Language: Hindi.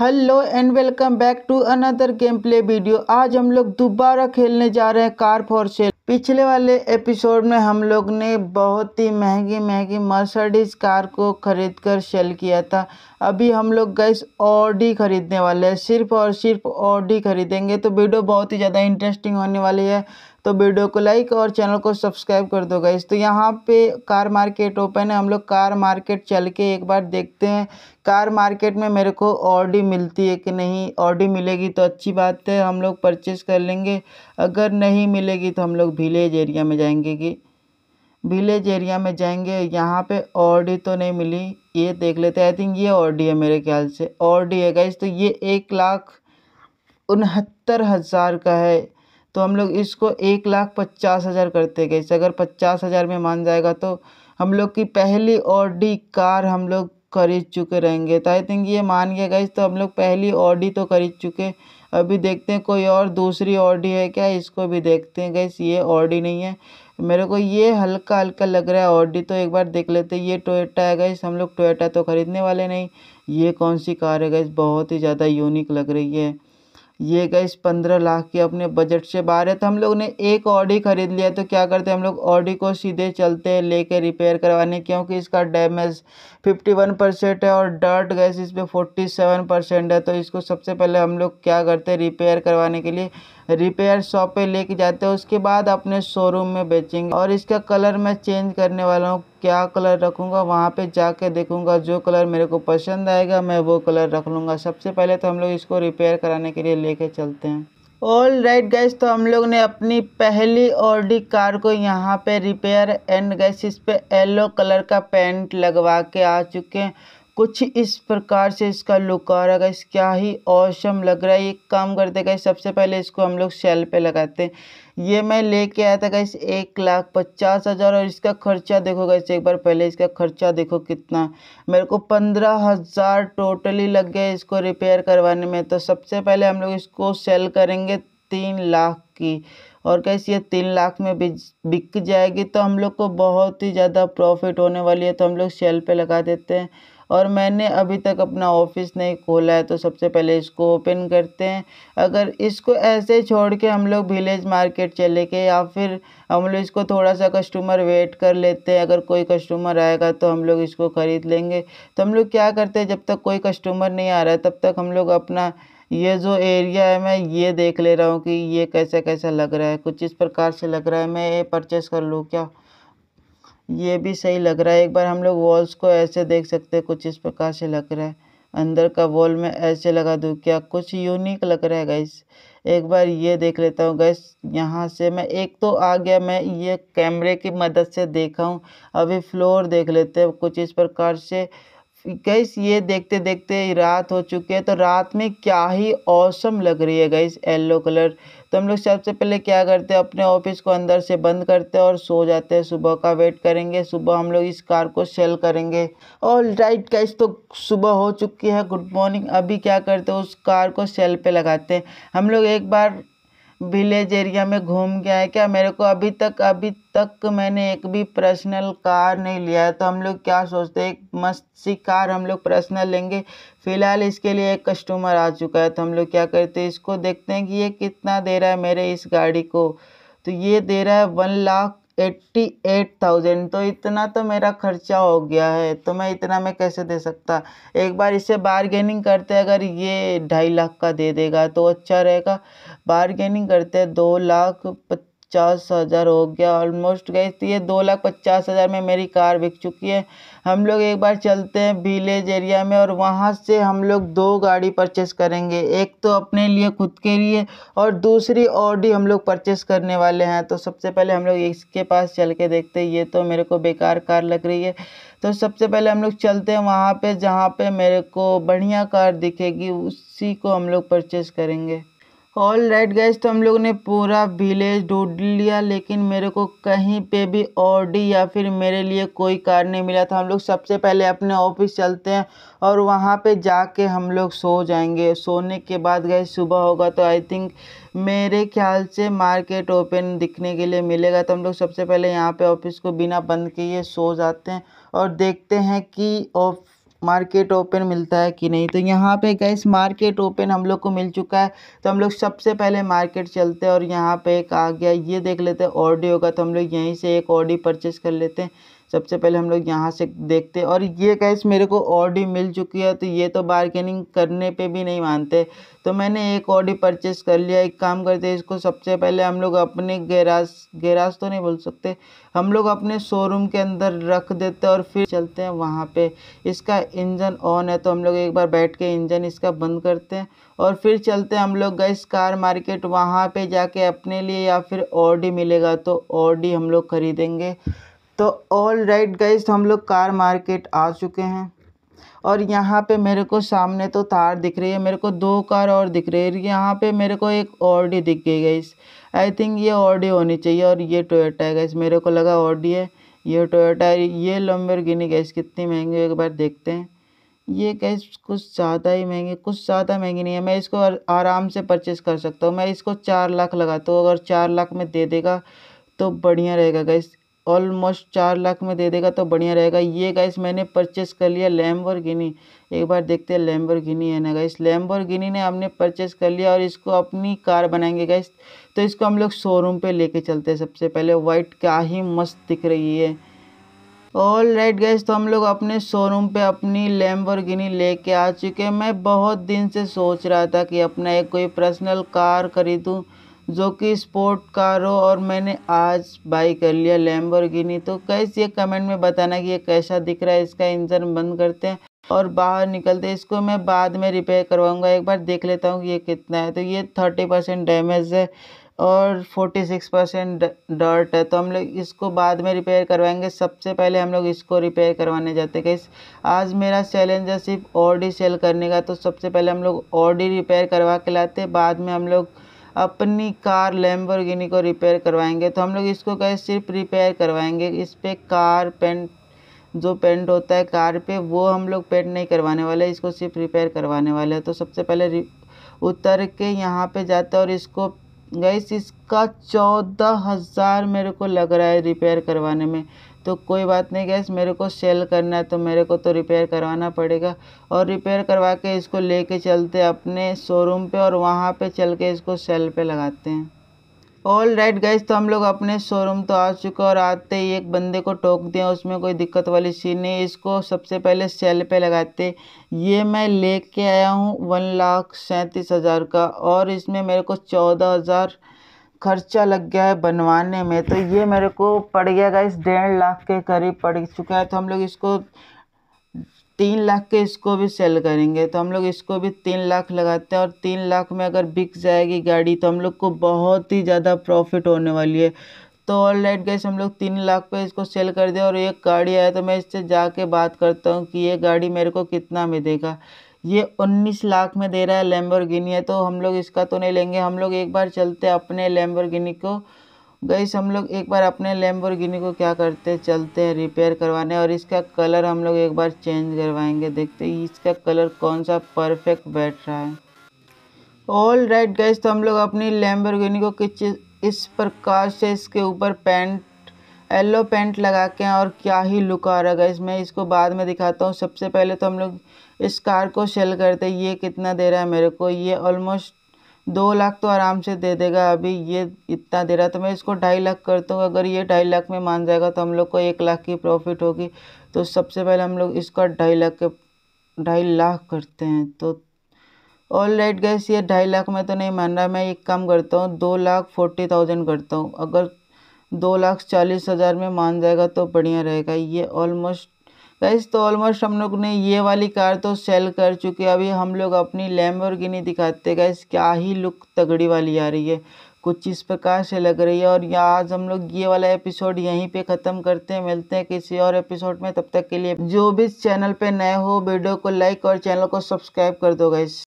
hello and welcome back to another game play video आज हम लोग दोबारा खेलने जा रहे हैं कार फॉर सेल पिछले वाले एपिसोड में हम लोग ने बहुत ही महंगी महंगी मर्सडीज कार को खरीद कर सेल किया था अभी हम लोग गैस ऑडी खरीदने वाले हैं सिर्फ और सिर्फ ऑडी खरीदेंगे तो वीडियो बहुत ही ज़्यादा इंटरेस्टिंग होने वाली है तो वीडियो को लाइक और चैनल को सब्सक्राइब कर दो गाइस तो यहाँ पे कार मार्केट ओपन है हम लोग कार मार्केट चल के एक बार देखते हैं कार मार्केट में मेरे को ऑडी मिलती है कि नहीं ऑडी मिलेगी तो अच्छी बात है हम लोग परचेस कर लेंगे अगर नहीं मिलेगी तो हम लोग विलेज एरिया में जाएंगे कि विलेज एरिया में जाएंगे यहाँ पे ऑडी तो नहीं मिली ये देख लेते आई थिंक ये ऑडी है मेरे ख्याल से ऑडी है गाइज तो ये एक लाख उनहत्तर हज़ार का है तो हम लोग इसको एक लाख पचास हज़ार करते गए अगर पचास हज़ार में मान जाएगा तो हम लोग की पहली ऑडी कार हम लोग खरीद चुके रहेंगे तो आई थिंक ये मान गया गई तो हम लोग पहली ऑडी तो खरीद चुके अभी देखते हैं कोई और दूसरी ऑडी है क्या इसको भी देखते हैं गई ये ऑडी नहीं है मेरे को ये हल्का हल्का लग रहा है ऑडी तो एक बार देख लेते ये टोयटा है गई हम लोग टोयटा तो ख़रीदने वाले नहीं ये कौन सी कार है गई बहुत ही ज़्यादा यूनिक लग रही है ये गए पंद्रह लाख के अपने बजट से बाहर है तो हम लोग ने एक ऑडी ख़रीद लिया तो क्या करते हैं हम लोग ऑडी को सीधे चलते हैं लेके रिपेयर करवाने क्योंकि इसका डैमेज फिफ्टी वन परसेंट है और डर्ट गैस इस पर फोर्टी सेवन परसेंट है तो इसको सबसे पहले हम लोग क्या करते हैं रिपेयर करवाने के लिए रिपेयर शॉप पे लेके जाते हैं उसके बाद अपने शोरूम में बेचेंगे और इसका कलर मैं चेंज करने वाला हूँ क्या कलर रखूँगा वहाँ पे जाके देखूँगा जो कलर मेरे को पसंद आएगा मैं वो कलर रख लूँगा सबसे पहले तो हम लोग इसको रिपेयर कराने के लिए लेके चलते हैं ऑल राइट गैस तो हम लोग ने अपनी पहली ऑडी कार को यहाँ पे रिपेयर एंड गैस इस पर येलो कलर का पेंट लगवा के आ चुके हैं कुछ इस प्रकार से इसका लुक आ रहा है क्या ही औसम लग रहा है एक काम करते गए सबसे पहले इसको हम लोग सेल पे लगाते हैं ये मैं लेके आया था गैस एक लाख पचास हज़ार और इसका खर्चा देखो गैस एक बार पहले इसका खर्चा देखो कितना मेरे को पंद्रह हज़ार टोटली लग गया इसको रिपेयर करवाने में तो सबसे पहले हम लोग इसको सेल करेंगे तीन लाख की और कैसे ये तीन लाख में बिक जाएगी तो हम लोग को बहुत ही ज़्यादा प्रॉफिट होने वाली है तो हम लोग सेल पे लगा देते हैं और मैंने अभी तक अपना ऑफिस नहीं खोला है तो सबसे पहले इसको ओपन करते हैं अगर इसको ऐसे छोड़ के हम लोग विलेज मार्केट चले के या फिर हम लोग इसको थोड़ा सा कस्टमर वेट कर लेते हैं अगर कोई कस्टमर आएगा तो हम लोग इसको ख़रीद लेंगे तो हम लोग क्या करते हैं जब तक कोई कस्टमर नहीं आ रहा है तब तक हम लोग अपना ये जो एरिया है मैं ये देख ले रहा हूँ कि ये कैसा कैसा लग रहा है कुछ इस प्रकार से लग रहा है मैं ये परचेस कर लूँ क्या ये भी सही लग रहा है एक बार हम लोग वॉल्स को ऐसे देख सकते हैं कुछ इस प्रकार से लग रहा है अंदर का वॉल में ऐसे लगा दूँ क्या कुछ यूनिक लग रहा है गैस एक बार ये देख लेता हूँ गैस यहाँ से मैं एक तो आ गया मैं ये कैमरे की मदद से देखा हूँ अभी फ्लोर देख लेते हैं कुछ इस प्रकार से गैस ये देखते देखते रात हो चुकी है तो रात में क्या ही औसम लग रही है गैस येल्लो कलर तो हम लोग सबसे पहले क्या करते हैं अपने ऑफिस को अंदर से बंद करते हैं और सो जाते हैं सुबह का वेट करेंगे सुबह हम लोग इस कार को सेल करेंगे और राइट गैस तो सुबह हो चुकी है गुड मॉर्निंग अभी क्या करते हैं उस कार को सेल पे लगाते हैं हम लोग एक बार विलेज एरिया में घूम के आए क्या मेरे को अभी तक अभी तक मैंने एक भी पर्सनल कार नहीं लिया है तो हम लोग क्या सोचते हैं एक मस्त सी कार हम लोग पर्सनल लेंगे फ़िलहाल इसके लिए एक कस्टमर आ चुका है तो हम लोग क्या करते हैं इसको देखते हैं कि ये कितना दे रहा है मेरे इस गाड़ी को तो ये दे रहा है one lakh eighty eight thousand तो इतना तो मेरा खर्चा हो गया है तो मैं इतना मैं कैसे दे सकता एक बार इसे बारगेनिंग करते अगर ये ढाई लाख का दे देगा तो अच्छा रहेगा बारगेनिंग करते दो लाख पचास हज़ार हो गया ऑलमोस्ट गए थी ये दो लाख पचास हज़ार में मेरी कार बिक चुकी है हम लोग एक बार चलते हैं विलेज एरिया में और वहाँ से हम लोग दो गाड़ी परचेस करेंगे एक तो अपने लिए खुद के लिए और दूसरी ऑडी हम लोग परचेस करने वाले हैं तो सबसे पहले हम लोग इसके पास चल के देखते हैं ये तो मेरे को बेकार कार लग रही है तो सबसे पहले हम लोग चलते हैं वहाँ पे जहाँ पे मेरे को बढ़िया कार दिखेगी उसी को हम लोग परचेस करेंगे ऑल राइट गैस तो हम लोग ने पूरा विलेज ढूंढ लिया लेकिन मेरे को कहीं पे भी ऑडी या फिर मेरे लिए कोई कार नहीं मिला था हम लोग सबसे पहले अपने ऑफिस चलते हैं और वहाँ पे जाके हम लोग सो जाएंगे सोने के बाद गए सुबह होगा तो आई थिंक मेरे ख्याल से मार्केट ओपन दिखने के लिए मिलेगा तो हम लोग सबसे पहले यहाँ पे ऑफिस को बिना बंद किए सो जाते हैं और देखते हैं कि ऑफ मार्केट ओपन मिलता है कि नहीं तो यहाँ पे गैस मार्केट ओपन हम लोग को मिल चुका है तो हम लोग सबसे पहले मार्केट चलते हैं और यहाँ पे एक आ गया ये देख लेते हैं ऑडी होगा तो हम लोग यहीं से एक ऑडी परचेस कर लेते हैं सबसे पहले हम लोग यहाँ से देखते और ये गैस मेरे को ऑडी मिल चुकी है तो ये तो बार्गेनिंग करने पे भी नहीं मानते तो मैंने एक ऑडी परचेस कर लिया एक काम करते इसको सबसे पहले हम लोग अपने गैराज गैराज तो नहीं बोल सकते हम लोग अपने शोरूम के अंदर रख देते और फिर चलते हैं वहाँ पे इसका इंजन ऑन है तो हम लोग एक बार बैठ के इंजन इसका बंद करते हैं और फिर चलते हैं हम लोग गए कार मार्केट वहाँ पे जाके अपने लिए या फिर ऑडी मिलेगा तो ऑडी हम लोग खरीदेंगे तो ऑल राइट गाइज हम लोग कार मार्केट आ चुके हैं और यहाँ पे मेरे को सामने तो तार दिख रही है मेरे को दो कार और दिख रही है यहाँ पे मेरे को एक ऑडी दिख गई गाइस आई थिंक ये ऑडी होनी चाहिए और ये टोयोटा है गाइस मेरे को लगा ऑडी है ये टोयोटा है ये लम्बर गिनी गैस कितनी महंगी एक बार देखते हैं ये गैस कुछ ज़्यादा ही महंगी कुछ ज़्यादा महंगी नहीं है मैं इसको आराम से परचेस कर सकता हूँ मैं इसको चार लाख लगाता हूँ अगर चार लाख में दे देगा तो बढ़िया रहेगा गैस ऑलमोस्ट चार लाख में दे देगा तो बढ़िया रहेगा ये गाइस मैंने परचेस कर लिया लैम्बर एक बार देखते हैं लैम्बर है ना गाइस लैम्बर ने हमने परचेस कर लिया और इसको अपनी कार बनाएंगे गाइस तो इसको हम लोग शोरूम पे लेके चलते हैं सबसे पहले वाइट क्या ही मस्त दिख रही है ऑल राइट गैस तो हम लोग अपने शोरूम पे अपनी ले लेके आ चुके मैं बहुत दिन से सोच रहा था कि अपना एक कोई पर्सनल कार खरीदूँ जो कि स्पोर्ट कार हो और मैंने आज बाई कर लिया लैम्बोर्गिनी तो कैसे ये कमेंट में बताना कि ये कैसा दिख रहा है इसका इंजन बंद करते हैं और बाहर निकलते इसको मैं बाद में रिपेयर करवाऊंगा एक बार देख लेता हूँ कि ये कितना है तो ये थर्टी परसेंट डैमेज है और फोर्टी सिक्स परसेंट डर्ट है तो हम लोग इसको बाद में रिपेयर करवाएंगे सबसे पहले हम लोग इसको रिपेयर करवाने जाते हैं आज मेरा चैलेंज है सिर्फ ऑडी सेल करने का तो सबसे पहले हम लोग ऑडी रिपेयर करवा के लाते बाद में हम लोग अपनी कार लैम्बोर्गिनी को रिपेयर करवाएंगे तो हम लोग इसको क्या सिर्फ रिपेयर करवाएंगे इस पर कार पेंट जो पेंट होता है कार पे वो हम लोग पेंट नहीं करवाने वाले इसको सिर्फ रिपेयर करवाने वाले हैं तो सबसे पहले उतर के यहाँ पे जाता है और इसको गैस इसका चौदह हज़ार मेरे को लग रहा है रिपेयर करवाने में तो कोई बात नहीं गैस मेरे को सेल करना है तो मेरे को तो रिपेयर करवाना पड़ेगा और रिपेयर करवा के इसको लेके चलते अपने शोरूम पे और वहाँ पे चल के इसको सेल पे लगाते हैं ऑल राइट गैस तो हम लोग अपने शोरूम तो आ चुके और आते ही एक बंदे को टोक दें उसमें कोई दिक्कत वाली सीन नहीं इसको सबसे पहले सेल पे लगाते ये मैं लेके आया हूँ वन लाख सैंतीस हज़ार का और इसमें मेरे को चौदह हज़ार खर्चा लग गया है बनवाने में तो ये मेरे को पड़ गया गाइस डेढ़ लाख के करीब पड़ चुका है तो हम लोग इसको तीन लाख के इसको भी सेल करेंगे तो हम लोग इसको भी तीन लाख लगाते हैं और तीन लाख में अगर बिक जाएगी गाड़ी तो हम लोग को बहुत ही ज़्यादा प्रॉफिट होने वाली है तो ऑल राइट गैस हम लोग तीन लाख पे इसको सेल कर दिया और एक गाड़ी आया तो मैं इससे जाके बात करता हूँ कि ये गाड़ी मेरे को कितना में देगा ये उन्नीस लाख में दे रहा है लेम्बोर्गिनी है तो हम लोग इसका तो नहीं लेंगे हम लोग एक बार चलते अपने लेम्बोर्गिनी को गई हम लोग एक बार अपने लेम्बोर्गिनी को क्या करते हैं चलते हैं रिपेयर करवाने और इसका कलर हम लोग एक बार चेंज करवाएंगे देखते हैं इसका कलर कौन सा परफेक्ट बैठ रहा है ऑल राइट गैस तो हम लोग अपनी लेम्बोर्गिनी को किस इस प्रकार से इसके ऊपर पेंट येलो पेंट लगा के और क्या ही लुक आ रहा है इसमें इसको बाद में दिखाता हूँ सबसे पहले तो हम लोग इस कार को सेल करते ये कितना दे रहा है मेरे को ये ऑलमोस्ट दो लाख तो आराम से दे देगा अभी ये इतना दे रहा तो मैं इसको ढाई लाख करता हूँ अगर ये ढाई लाख में मान जाएगा तो हम लोग को एक लाख की प्रॉफिट होगी तो सबसे पहले हम लोग इसका ढाई लाख के ढाई लाख करते हैं तो ऑल राइट गैस ये ढाई लाख में तो नहीं मान रहा मैं एक काम करता हूँ दो लाख फोर्टी थाउजेंड करता हूँ अगर दो लाख चालीस हज़ार में मान जाएगा तो बढ़िया रहेगा ये ऑलमोस्ट गाइस तो ऑलमोस्ट हम लोग ने ये वाली कार तो सेल कर चुके हैं अभी हम लोग अपनी लैम्बोर्गिनी दिखाते हैं गाइस क्या ही लुक तगड़ी वाली आ रही है कुछ इस प्रकार से लग रही है और यहाँ आज हम लोग ये वाला एपिसोड यहीं पे ख़त्म करते हैं मिलते हैं किसी और एपिसोड में तब तक के लिए जो भी चैनल पे नए हो वीडियो को लाइक और चैनल को सब्सक्राइब कर दो गाइस